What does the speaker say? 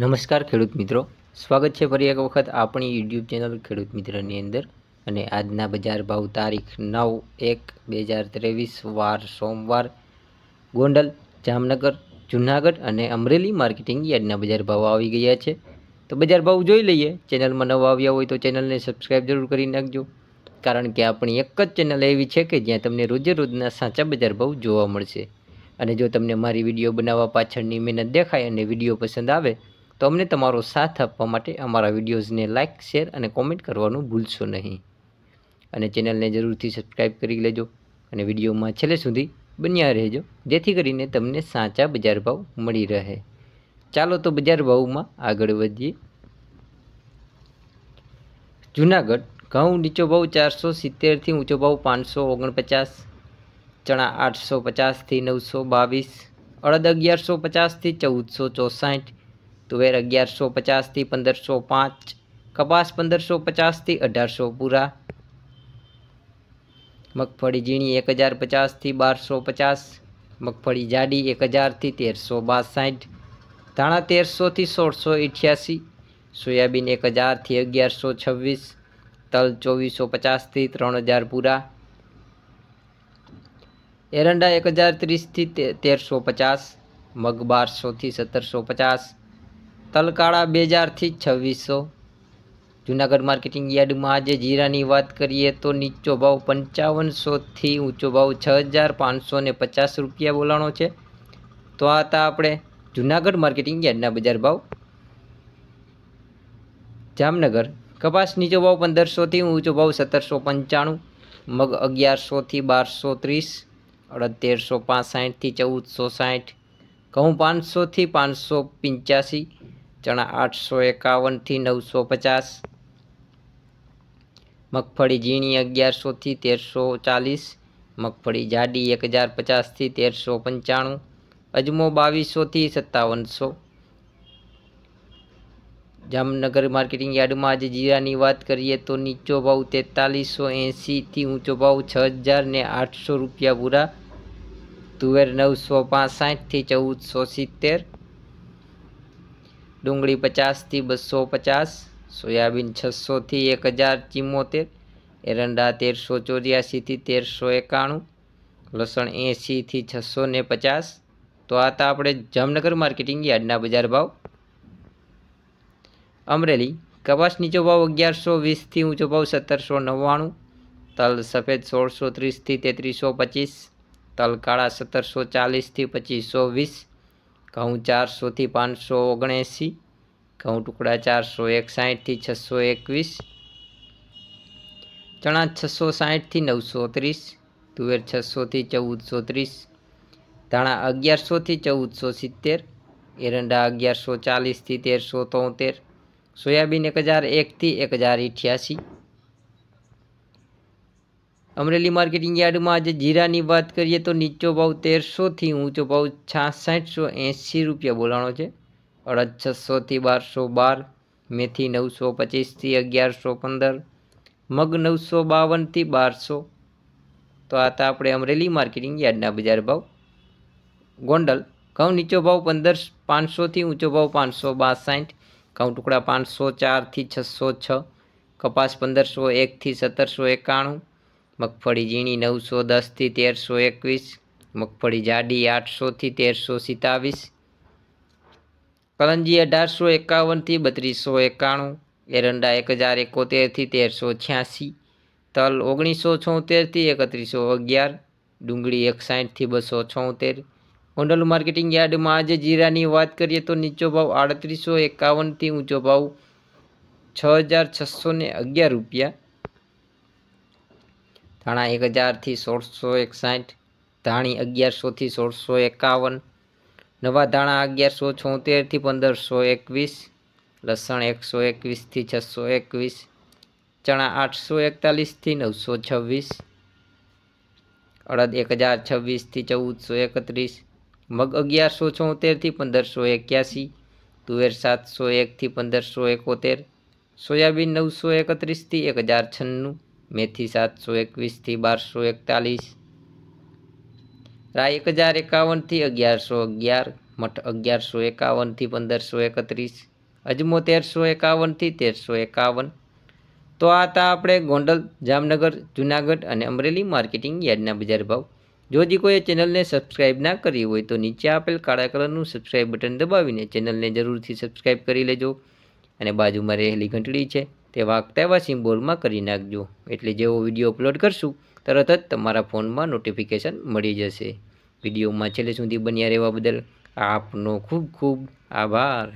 નમસ્કાર ખેડૂત મિત્રો સ્વાગત છે ફરી એક વખત આપણી યુટ્યુબ ચેનલ ખેડૂત મિત્રની અંદર અને આજના બજાર ભાવ તારીખ નવ એક બે હજાર ત્રેવીસ વાર સોમવાર ગોંડલ જામનગર જૂનાગઢ અને અમરેલી માર્કેટિંગ યાર્ડના બજાર ભાવ આવી ગયા છે તો બજાર ભાવ જોઈ લઈએ ચેનલમાં નવા આવ્યા હોય તો ચેનલને સબસ્ક્રાઈબ જરૂર કરી નાખજો કારણ કે આપણી એક જ ચેનલ એવી છે કે જ્યાં તમને રોજે રોજના સાચા બજાર ભાવ જોવા મળશે અને જો તમને મારી વિડીયો બનાવવા પાછળની મહેનત દેખાય અને વિડીયો પસંદ આવે તો અમને તમારો સાથ આપવા માટે અમારા વિડીયોઝને લાઇક શેર અને કોમેન્ટ કરવાનું ભૂલશો નહીં અને ચેનલને જરૂરથી સબસ્ક્રાઈબ કરી લેજો અને વિડીયોમાં છેલ્લે સુધી બન્યા રહેજો જેથી કરીને તમને સાચા બજાર ભાવ મળી રહે ચાલો તો બજાર ભાવમાં આગળ વધીએ જુનાગઢ ઘઉં નીચો ભાવ ચારસો સિત્તેરથી ઊંચો ભાવ પાંચસો ઓગણપચાસ ચણા આઠસો પચાસથી નવસો બાવીસ અડદ અગિયારસો પચાસથી ચૌદસો ચોસાઠ તુવેર અગિયારસો પચાસથી પંદરસો પાંચ કપાસ પંદરસો પચાસથી અઢારસો પૂરા મગફળી ઝીણી એક હજાર પચાસથી બારસો પચાસ મગફળી જાડી એક હજારથી તેરસો બાસાઠ ધાણા તેરસોથી સોળસો અઠ્યાસી સોયાબીન એક હજારથી અગિયારસો છવ્વીસ તલ ચોવીસો પચાસથી ત્રણ હજાર પૂરા એરંડા એક હજાર ત્રીસથી તેરસો પચાસ મગ બારસોથી સત્તરસો પચાસ તલકાળા બે હજારથી છવ્વીસો જુનાગઢ માર્કેટિંગ યાર્ડમાં આજે જીરાની વાત કરીએ તો નીચો ભાવ પંચાવનસોથી ઊંચો ભાવ છ હજાર પાંચસો ને પચાસ રૂપિયા બોલાણો છે તો આ હતા આપણે જુનાગઢ માર્કેટિંગ યાર્ડના બજાર ભાવ જામનગર કપાસ નીચો ભાવ પંદરસોથી ઊંચો ભાવ સત્તરસો પંચાણું મગ અગિયારસોથી બારસો ત્રીસ અડતેરસો પાસઠથી ચૌદસો સાઠ ઘઉં પાંચસોથી પાંચસો પંચ્યાસી ચણા આઠસો એકાવનથી નવસો પચાસ મગફળી ઝીણી અગિયારસોથી તેરસો ચાલીસ મગફળી જાડી એક હજાર પચાસથી તેરસો પંચાણું અજમો બાવીસોથી સત્તાવનસો જામનગર માર્કેટિંગ યાર્ડમાં આજે જીરાની વાત કરીએ તો નીચો ભાવ તેતાલીસો એંશીથી ઊંચો ભાવ છ હજાર ને આઠસો રૂપિયા પૂરા તુવેર નવસો પાસઠથી ચૌદસો સિત્તેર ડુંગળી પચાસથી બસો પચાસ સોયાબીન છસોથી એક હજાર ચિમ્મોતેર એરંડા તેરસો ચોર્યાસીથી તેરસો એકાણું લસણ એંશીથી છસો ને પચાસ તો આ હતા આપણે જામનગર માર્કેટિંગ યાર્ડના બજાર ભાવ અમરેલી કપાસ નીચો ભાવ અગિયારસો વીસથી ઊંચો ભાવ સત્તરસો નવ્વાણું તલ સફેદ સોળસો ત્રીસથી તેત્રીસો પચીસ તલ કાળા સત્તરસો ચાલીસથી પચીસો વીસ ઘઉં ચારસોથી પાંચસો ઓગણએંસી ઘઉં ટુકડા ચારસો એકસાઠથી છસો એકવીસ ચણા છસો સાઠથી નવસો ત્રીસ તુવેર છસોથી ચૌદસો ત્રીસ ધાણા અગિયારસોથી ચૌદસો સિત્તેર એરંડા અગિયારસો ચાલીસથી તેરસો તોતેર સોયાબીન એક હજાર એકથી એક હજાર અઠ્યાસી અમરેલી માર્કેટિંગ યાર્ડમાં આજે જીરાની વાત કરીએ તો નીચો ભાવ તેરસોથી ઊંચો ભાવ છાસઠસો એંસી રૂપિયા બોલાણો છે અડદ છસોથી બારસો બાર મેથી નવસો પચીસથી અગિયારસો પંદર મગ નવસો બાવનથી બારસો તો આ તો આપણે અમરેલી માર્કેટિંગ યાર્ડના બજાર ભાવ ગોંડલ ઘઉં નીચો ભાવ પંદર પાંચસોથી ઊંચો ભાવ પાંચસો બાસઠ ઘઉં ટુકડા પાંચસો ચારથી છસો છ કપાસ પંદરસો એકથી સત્તરસો એકાણું મગફળી ઝીણી નવસો દસથી તેરસો એકવીસ મગફળી જાડી આઠસોથી તેરસો સિત્તાવીસ કલંજી અઢારસો એકાવનથી બત્રીસો એકાણું એરંડા એક હજાર એકોતેરથી તેરસો છ્યાસી તલ ઓગણીસો છોતેરથી એકત્રીસો અગિયાર ડુંગળી એકસાઠથી બસો છોતેર હોંડલ માર્કેટિંગ યાર્ડમાં આજે જીરાની વાત કરીએ તો નીચો ભાવ આડત્રીસો એકાવનથી ઊંચો ભાવ છ હજાર છસો અગિયાર રૂપિયા ધાણા એક હજારથી સોળસો એકસાઠ ધાણી અગિયારસોથી સોળસો એકાવન નવા ધાણા અગિયારસો છોતેરથી પંદરસો એકવીસ લસણ એકસો એકવીસથી છસો એકવીસ ચણા આઠસો એકતાલીસથી નવસો છવ્વીસ અડદ એક હજાર છવ્વીસથી ચૌદસો એકત્રીસ મગ અગિયારસો છોતેરથી પંદરસો એક્યાસી તુવેર સાતસો એકથી પંદરસો એકોતેર સોયાબીન નવસો એકત્રીસથી એક હજાર છન્નું મેથી સાતસો એકવીસથી બારસો એકતાલીસ રા એક હજાર એકાવનથી અગિયારસો અગિયાર મઠ અગિયારસો એકાવનથી પંદરસો એકત્રીસ અજમો તેરસો એકાવનથી તેરસો એકાવન તો આ હતા આપણે ગોંડલ જામનગર જુનાગઢ અને અમરેલી માર્કેટિંગ યાર્ડના બજાર ભાવ જો હજી કોઈ ચેનલને સબસ્ક્રાઈબ ના કરી હોય તો નીચે આપેલ કાળા કલરનું સબસ્ક્રાઈબ બટન દબાવીને ચેનલને જરૂરથી સબસ્ક્રાઈબ કરી લેજો અને બાજુમાં રહેલી ઘંટડી છે તે તેવા સિમ્બોલમાં કરી નાખજો એટલે જેવો વિડીયો અપલોડ કરશું તરત જ તમારા ફોનમાં નોટિફિકેશન મળી જશે વિડીયોમાં છેલ્લે સુધી બન્યા રહેવા બદલ આપનો ખૂબ ખૂબ આભાર